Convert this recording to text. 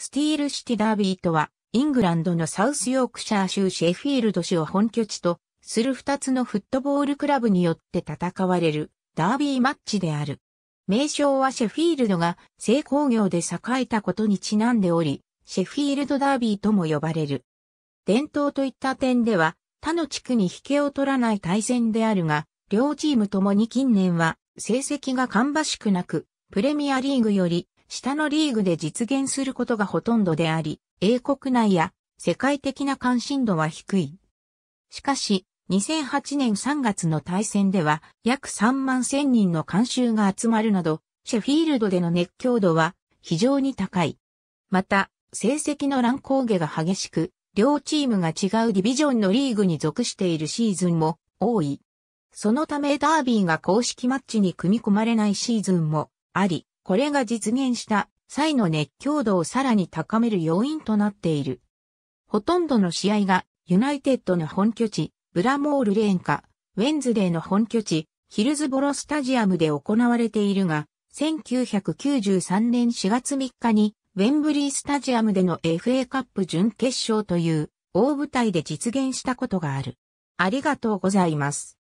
スティールシティダービーとは、イングランドのサウスヨークシャー州シェフィールド市を本拠地とする二つのフットボールクラブによって戦われるダービーマッチである。名称はシェフィールドが成功業で栄えたことにちなんでおり、シェフィールドダービーとも呼ばれる。伝統といった点では、他の地区に引けを取らない対戦であるが、両チームともに近年は成績が芳しくなく、プレミアリーグより下のリーグで実現することがほとんどであり、英国内や世界的な関心度は低い。しかし、2008年3月の対戦では約3万1000人の監修が集まるなど、シェフィールドでの熱狂度は非常に高い。また、成績の乱高下が激しく、両チームが違うディビジョンのリーグに属しているシーズンも多い。そのためダービーが公式マッチに組み込まれないシーズンもあり、これが実現した際の熱狂度をさらに高める要因となっている。ほとんどの試合がユナイテッドの本拠地、ブラモールレーンか、ウェンズデーの本拠地、ヒルズボロスタジアムで行われているが、1993年4月3日に、ウェンブリースタジアムでの FA カップ準決勝という大舞台で実現したことがある。ありがとうございます。